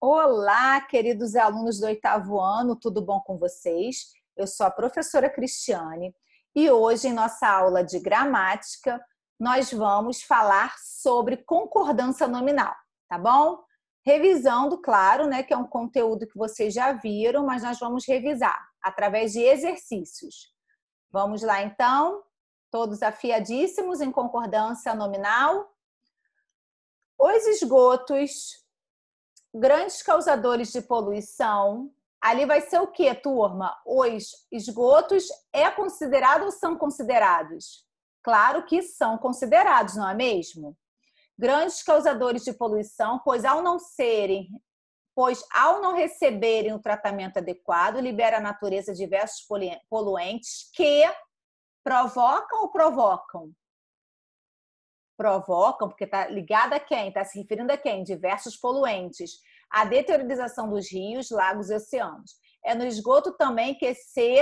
Olá, queridos alunos do oitavo ano, tudo bom com vocês? Eu sou a professora Cristiane e hoje, em nossa aula de gramática, nós vamos falar sobre concordância nominal, tá bom? Revisando, claro, né, que é um conteúdo que vocês já viram, mas nós vamos revisar através de exercícios. Vamos lá, então? Todos afiadíssimos em concordância nominal? Os esgotos grandes causadores de poluição. Ali vai ser o que, turma? Os esgotos é considerado ou são considerados? Claro que são considerados, não é mesmo? Grandes causadores de poluição, pois ao não serem, pois ao não receberem o tratamento adequado, libera a natureza diversos poluentes que provocam ou provocam provocam, porque está ligada a quem? Está se referindo a quem? Diversos poluentes. A deteriorização dos rios, lagos e oceanos. É no esgoto também que se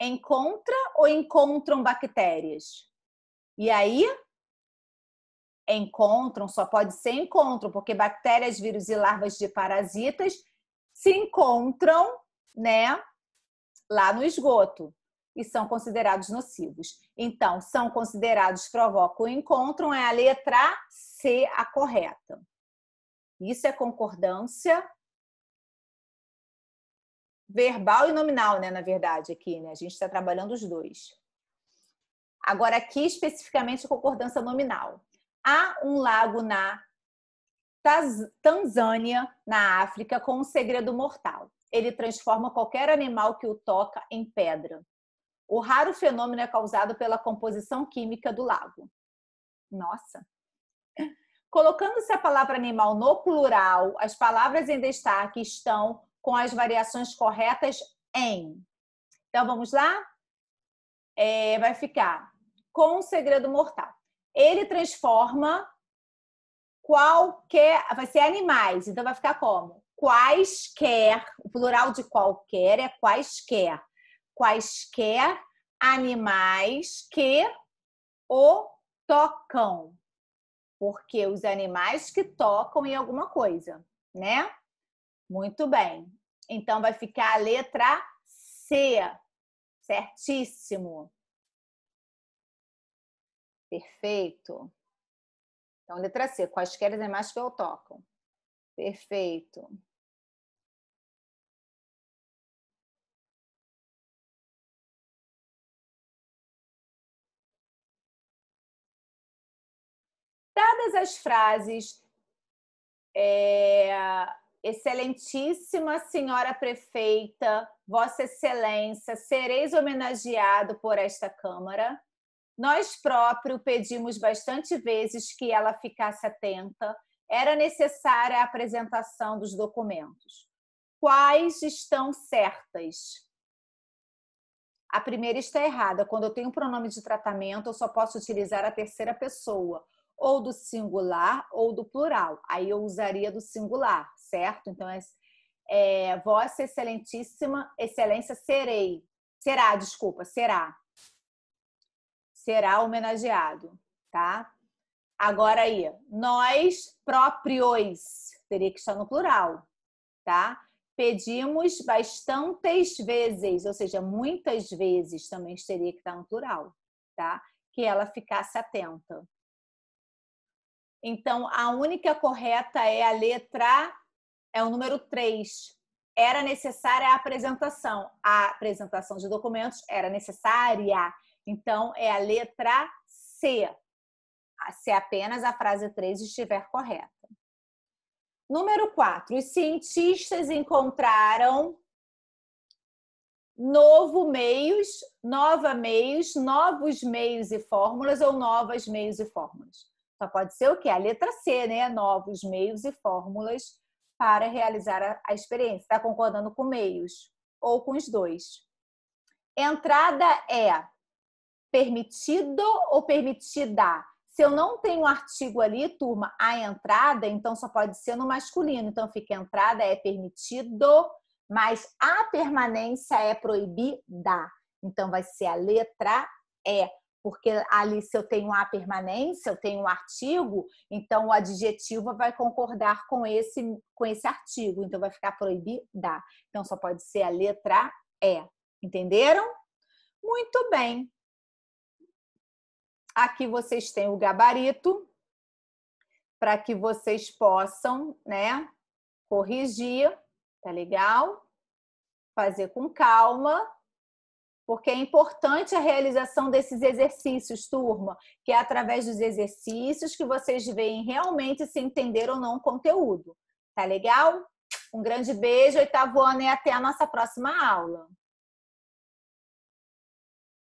encontra ou encontram bactérias? E aí, encontram, só pode ser encontram, porque bactérias, vírus e larvas de parasitas se encontram, né, lá no esgoto e são considerados nocivos. Então, são considerados, provocam, o encontro. é a letra C, a correta. Isso é concordância verbal e nominal, né? Na verdade, aqui, né? A gente está trabalhando os dois. Agora, aqui especificamente concordância nominal. Há um lago na Tanzânia, na África, com um segredo mortal. Ele transforma qualquer animal que o toca em pedra. O raro fenômeno é causado pela composição química do lago. Nossa! Colocando-se a palavra animal no plural, as palavras em destaque estão com as variações corretas em. Então vamos lá? É, vai ficar com o segredo mortal. Ele transforma qualquer. Vai ser animais, então vai ficar como? Quaisquer, o plural de qualquer é quaisquer quaisquer animais que o tocam. Porque os animais que tocam em alguma coisa, né? Muito bem. Então vai ficar a letra C. Certíssimo. Perfeito. Então, letra C, quaisquer animais que eu tocam. Perfeito. Guardadas as frases, é, Excelentíssima Senhora Prefeita, Vossa Excelência, sereis homenageado por esta Câmara. Nós próprios pedimos bastante vezes que ela ficasse atenta. Era necessária a apresentação dos documentos. Quais estão certas? A primeira está errada. Quando eu tenho um pronome de tratamento, eu só posso utilizar a terceira pessoa ou do singular ou do plural. Aí eu usaria do singular, certo? Então é, é Vossa Excelentíssima Excelência serei. Será, desculpa, será. Será homenageado, tá? Agora aí, nós próprios, teria que estar no plural, tá? Pedimos bastantes vezes, ou seja, muitas vezes também teria que estar no plural, tá? Que ela ficasse atenta. Então, a única correta é a letra, é o número 3. Era necessária a apresentação. A apresentação de documentos era necessária. Então, é a letra C, se apenas a frase 3 estiver correta. Número 4. Os cientistas encontraram novo meios, nova meios, novos meios e fórmulas ou novas meios e fórmulas. Só pode ser o quê? A letra C, né? Novos meios e fórmulas para realizar a, experiência. Está concordando com meios ou com os dois? Entrada é permitido ou permitida? Se eu não tenho um artigo ali, turma, a entrada, então só pode ser no masculino. Então fica entrada é permitido, mas a permanência é proibida. Então vai ser a letra E porque ali se eu tenho a permanência, eu tenho um artigo, então o adjetivo vai concordar com esse com esse artigo, então vai ficar proibida. Então só pode ser a letra E. Entenderam? Muito bem. Aqui vocês têm o gabarito para que vocês possam, né, corrigir, tá legal? Fazer com calma porque é importante a realização desses exercícios, turma, que é através dos exercícios que vocês veem realmente se entender ou não o conteúdo. Tá legal? Um grande beijo, oitavo tá ano, e até a nossa próxima aula.